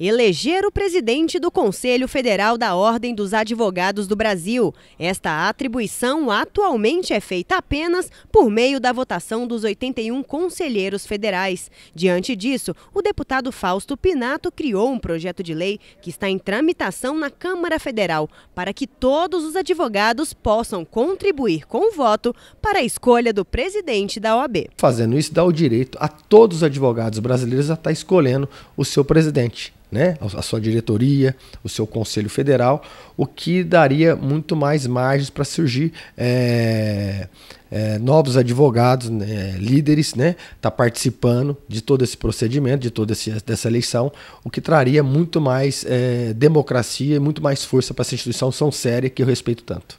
eleger o presidente do Conselho Federal da Ordem dos Advogados do Brasil. Esta atribuição atualmente é feita apenas por meio da votação dos 81 conselheiros federais. Diante disso, o deputado Fausto Pinato criou um projeto de lei que está em tramitação na Câmara Federal para que todos os advogados possam contribuir com o voto para a escolha do presidente da OAB. Fazendo isso, dá o direito a todos os advogados brasileiros a estar escolhendo o seu presidente né, a sua diretoria, o seu conselho federal, o que daria muito mais margens para surgir é, é, novos advogados, né, líderes, né, tá participando de todo esse procedimento, de toda essa eleição, o que traria muito mais é, democracia e muito mais força para essa instituição tão séria que eu respeito tanto.